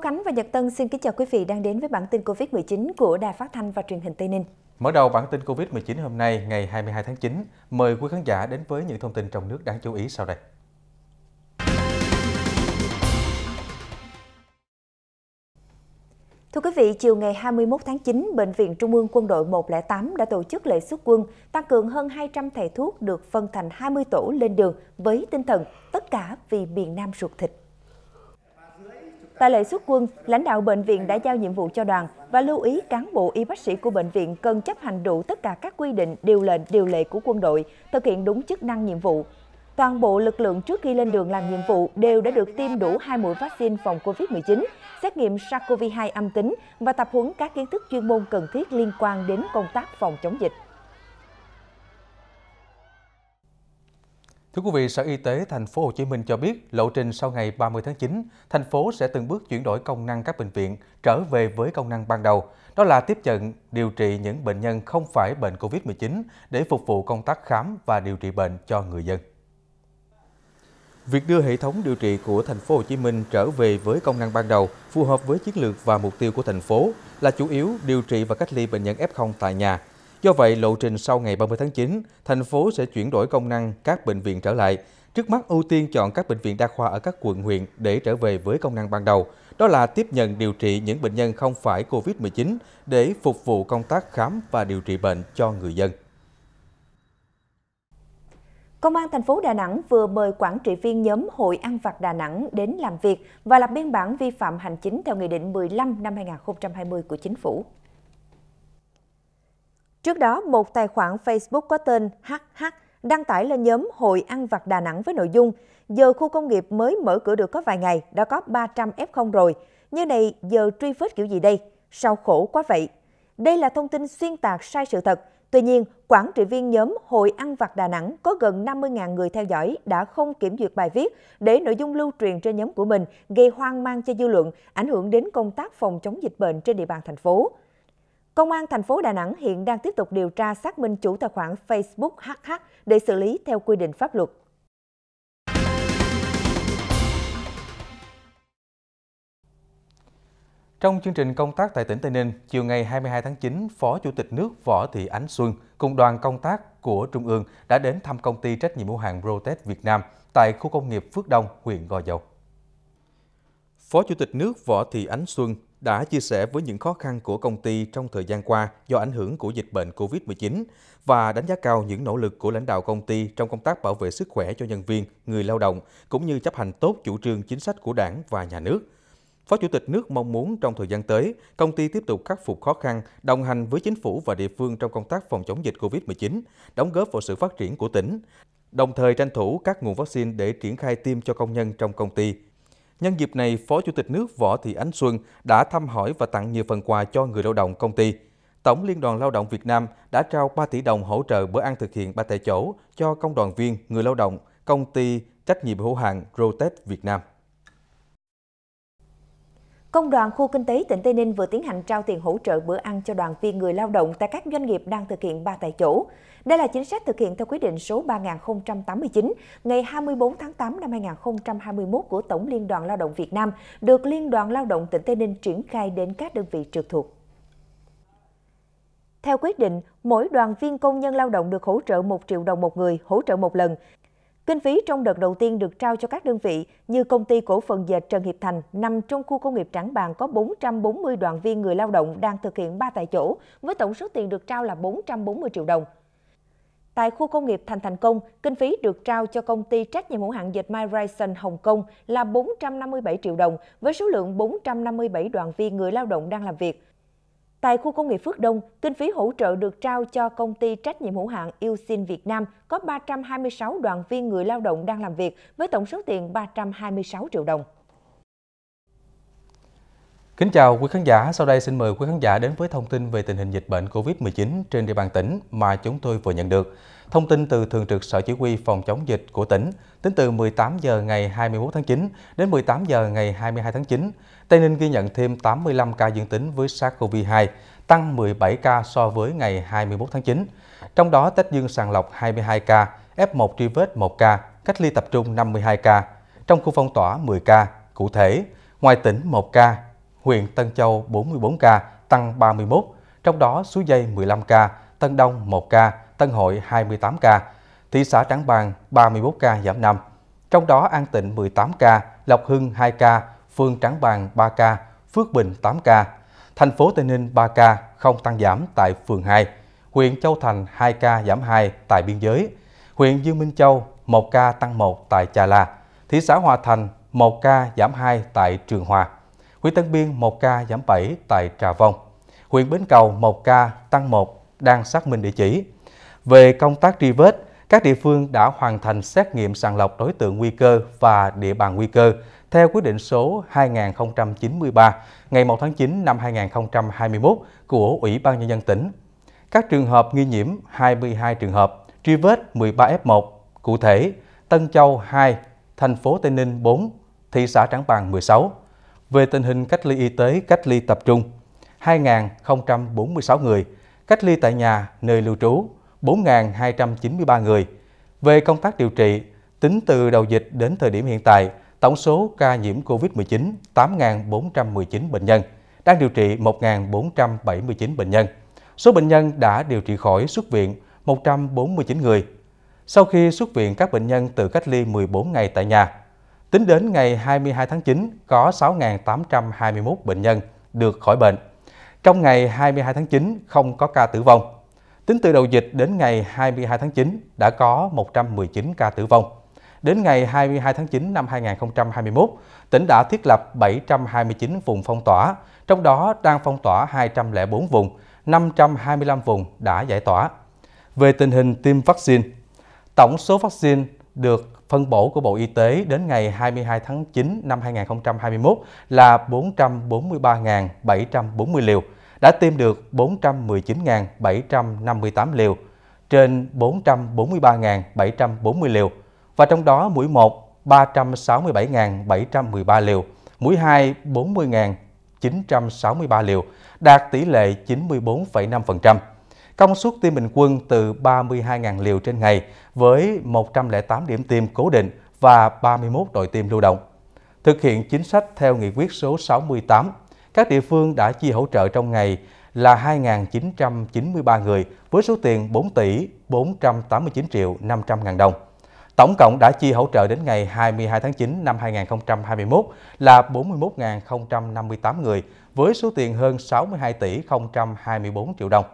Khánh và Nhật Tân xin kính chào quý vị đang đến với bản tin COVID-19 của Đài Phát thanh và Truyền hình Tây Ninh. Mở đầu bản tin COVID-19 hôm nay, ngày 22 tháng 9, mời quý khán giả đến với những thông tin trong nước đáng chú ý sau đây. Thưa quý vị, chiều ngày 21 tháng 9, Bệnh viện Trung ương Quân đội 108 đã tổ chức lễ xuất quân, tăng cường hơn 200 thầy thuốc được phân thành 20 tổ lên đường với tinh thần tất cả vì miền Nam ruột thịt. Tại lễ xuất quân, lãnh đạo bệnh viện đã giao nhiệm vụ cho đoàn và lưu ý cán bộ y bác sĩ của bệnh viện cần chấp hành đủ tất cả các quy định, điều lệnh, điều lệ của quân đội, thực hiện đúng chức năng nhiệm vụ. Toàn bộ lực lượng trước khi lên đường làm nhiệm vụ đều đã được tiêm đủ hai mũi vaccine phòng COVID-19, xét nghiệm SARS-CoV-2 âm tính và tập huấn các kiến thức chuyên môn cần thiết liên quan đến công tác phòng chống dịch. Thưa quý vị, Sở Y tế thành phố Hồ Chí Minh cho biết, lộ trình sau ngày 30 tháng 9, thành phố sẽ từng bước chuyển đổi công năng các bệnh viện trở về với công năng ban đầu, đó là tiếp nhận điều trị những bệnh nhân không phải bệnh COVID-19 để phục vụ công tác khám và điều trị bệnh cho người dân. Việc đưa hệ thống điều trị của thành phố Hồ Chí Minh trở về với công năng ban đầu phù hợp với chiến lược và mục tiêu của thành phố là chủ yếu điều trị và cách ly bệnh nhân F0 tại nhà Do vậy, lộ trình sau ngày 30 tháng 9, thành phố sẽ chuyển đổi công năng các bệnh viện trở lại. Trước mắt ưu tiên chọn các bệnh viện đa khoa ở các quận huyện để trở về với công năng ban đầu, đó là tiếp nhận điều trị những bệnh nhân không phải COVID-19 để phục vụ công tác khám và điều trị bệnh cho người dân. Công an thành phố Đà Nẵng vừa mời quản trị viên nhóm Hội Ăn vặt Đà Nẵng đến làm việc và lập biên bản vi phạm hành chính theo Nghị định 15 năm 2020 của Chính phủ. Trước đó, một tài khoản Facebook có tên HH đăng tải lên nhóm Hội ăn vặt Đà Nẵng với nội dung giờ khu công nghiệp mới mở cửa được có vài ngày, đã có 300 F0 rồi. Như này giờ truy vết kiểu gì đây? Sao khổ quá vậy? Đây là thông tin xuyên tạc sai sự thật. Tuy nhiên, quản trị viên nhóm Hội ăn vặt Đà Nẵng có gần 50.000 người theo dõi đã không kiểm duyệt bài viết để nội dung lưu truyền trên nhóm của mình gây hoang mang cho dư luận, ảnh hưởng đến công tác phòng chống dịch bệnh trên địa bàn thành phố. Công an thành phố Đà Nẵng hiện đang tiếp tục điều tra xác minh chủ tài khoản Facebook HH để xử lý theo quy định pháp luật. Trong chương trình công tác tại tỉnh Tây Ninh, chiều ngày 22 tháng 9, Phó Chủ tịch nước Võ Thị Ánh Xuân cùng đoàn công tác của Trung ương đã đến thăm công ty trách nhiệm hữu hạn Rotet Việt Nam tại khu công nghiệp Phước Đông, huyện Gò Dầu. Phó Chủ tịch nước Võ Thị Ánh Xuân đã chia sẻ với những khó khăn của công ty trong thời gian qua do ảnh hưởng của dịch bệnh COVID-19 và đánh giá cao những nỗ lực của lãnh đạo công ty trong công tác bảo vệ sức khỏe cho nhân viên, người lao động cũng như chấp hành tốt chủ trương chính sách của Đảng và nhà nước. Phó Chủ tịch nước mong muốn trong thời gian tới, công ty tiếp tục khắc phục khó khăn, đồng hành với chính phủ và địa phương trong công tác phòng chống dịch COVID-19, đóng góp vào sự phát triển của tỉnh, đồng thời tranh thủ các nguồn vaccine để triển khai tiêm cho công nhân trong công ty. Nhân dịp này, Phó Chủ tịch nước Võ Thị Ánh Xuân đã thăm hỏi và tặng nhiều phần quà cho người lao động công ty. Tổng Liên đoàn Lao động Việt Nam đã trao 3 tỷ đồng hỗ trợ bữa ăn thực hiện ba tại chỗ cho công đoàn viên, người lao động, công ty trách nhiệm hữu hạn Rotec Việt Nam. Công đoàn khu kinh tế tỉnh Tây Ninh vừa tiến hành trao tiền hỗ trợ bữa ăn cho đoàn viên người lao động tại các doanh nghiệp đang thực hiện ba tại chỗ. Đây là chính sách thực hiện theo quyết định số 3089 ngày 24 tháng 8 năm 2021 của Tổng Liên đoàn Lao động Việt Nam, được Liên đoàn Lao động tỉnh Tây Ninh triển khai đến các đơn vị trực thuộc. Theo quyết định, mỗi đoàn viên công nhân lao động được hỗ trợ 1 triệu đồng một người, hỗ trợ một lần. Kinh phí trong đợt đầu tiên được trao cho các đơn vị như công ty cổ phần dệt Trần Hiệp Thành nằm trong khu công nghiệp trắng Bàng có 440 đoàn viên người lao động đang thực hiện ba tại chỗ với tổng số tiền được trao là 440 triệu đồng. Tại khu công nghiệp Thành Thành Công, kinh phí được trao cho công ty trách nhiệm hữu hạn dệt Mai Ryson Hồng Kông là 457 triệu đồng với số lượng 457 đoàn viên người lao động đang làm việc. Tại khu công nghiệp Phước Đông, kinh phí hỗ trợ được trao cho công ty trách nhiệm hữu hạn Ilsin Việt Nam có 326 đoàn viên người lao động đang làm việc với tổng số tiền 326 triệu đồng. Kính chào quý khán giả, sau đây xin mời quý khán giả đến với thông tin về tình hình dịch bệnh COVID-19 trên địa bàn tỉnh mà chúng tôi vừa nhận được. Thông tin từ Thường trực Sở Chỉ huy Phòng chống dịch của tỉnh, tính từ 18 giờ ngày 21 tháng 9 đến 18 giờ ngày 22 tháng 9, Tây Ninh ghi nhận thêm 85 ca dương tính với SARS-CoV-2, tăng 17 ca so với ngày 21 tháng 9. Trong đó, test dương sàng lọc 22 ca, F1 truy vết 1 ca, cách ly tập trung 52 ca, trong khu phong tỏa 10 ca. Cụ thể, ngoài tỉnh 1 ca, huyện Tân Châu 44 ca, tăng 31, trong đó Suối Dây 15 ca, Tân Đông 1 ca, Tân Hội 28 ca, thị xã Trảng Bàng 31 ca giảm 5. Trong đó An Tịnh 18 ca, Lộc Hưng 2 ca, Phương Trảng Bàng 3 ca, Phước Bình 8 ca, thành phố Tây Ninh 3 ca, không tăng giảm tại phường 2, huyện Châu Thành 2 ca giảm 2 tại biên giới, huyện Dương Minh Châu 1 ca tăng 1 tại trà La, thị xã Hòa Thành 1 ca giảm 2 tại Trường Hòa huyện Tân Biên 1 ca giảm 7 tại Trà Vông, huyện Bến Cầu 1 ca tăng 1 đang xác minh địa chỉ. Về công tác truy vết, các địa phương đã hoàn thành xét nghiệm sàng lọc đối tượng nguy cơ và địa bàn nguy cơ theo quyết định số 2093 ngày 1 tháng 9 năm 2021 của Ủy ban Nhân dân tỉnh. Các trường hợp nghi nhiễm 22 trường hợp, truy vết 13 F1, cụ thể Tân Châu 2, thành phố Tây Ninh 4, thị xã Trảng Bàng 16. Về tình hình cách ly y tế, cách ly tập trung, 2.046 người, cách ly tại nhà, nơi lưu trú, 4.293 người. Về công tác điều trị, tính từ đầu dịch đến thời điểm hiện tại, tổng số ca nhiễm COVID-19 8.419 bệnh nhân, đang điều trị 1.479 bệnh nhân. Số bệnh nhân đã điều trị khỏi xuất viện 149 người. Sau khi xuất viện các bệnh nhân từ cách ly 14 ngày tại nhà, Tính đến ngày 22 tháng 9, có 6.821 bệnh nhân được khỏi bệnh. Trong ngày 22 tháng 9, không có ca tử vong. Tính từ đầu dịch đến ngày 22 tháng 9, đã có 119 ca tử vong. Đến ngày 22 tháng 9 năm 2021, tỉnh đã thiết lập 729 vùng phong tỏa, trong đó đang phong tỏa 204 vùng, 525 vùng đã giải tỏa. Về tình hình tiêm vaccine, tổng số vaccine được phân bổ của Bộ Y tế đến ngày 22 tháng 9 năm 2021 là 443.740 liều, đã tiêm được 419.758 liều, trên 443.740 liều, và trong đó mũi 1 367.713 liều, mũi 2 40.963 liều, đạt tỷ lệ 94,5% công suất tiêm bình quân từ 32.000 liều trên ngày với 108 điểm tiêm cố định và 31 đội tiêm lưu động. Thực hiện chính sách theo nghị quyết số 68, các địa phương đã chi hỗ trợ trong ngày là 2.993 người với số tiền 4 tỷ 489 triệu 500 ngàn đồng. Tổng cộng đã chi hỗ trợ đến ngày 22 tháng 9 năm 2021 là 41.058 người với số tiền hơn 62 tỷ 024 triệu đồng.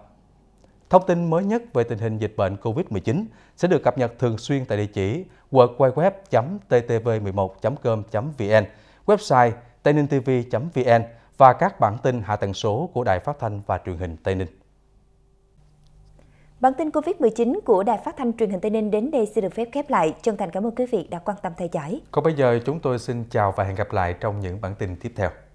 Thông tin mới nhất về tình hình dịch bệnh COVID-19 sẽ được cập nhật thường xuyên tại địa chỉ www.ttv11.com.vn, website tây ninh vn và các bản tin hạ tầng số của Đài Phát thanh và Truyền hình Tây Ninh. Bản tin COVID-19 của Đài Phát thanh Truyền hình Tây Ninh đến đây xin được phép khép lại. Chân thành cảm ơn quý vị đã quan tâm theo dõi. Còn bây giờ chúng tôi xin chào và hẹn gặp lại trong những bản tin tiếp theo.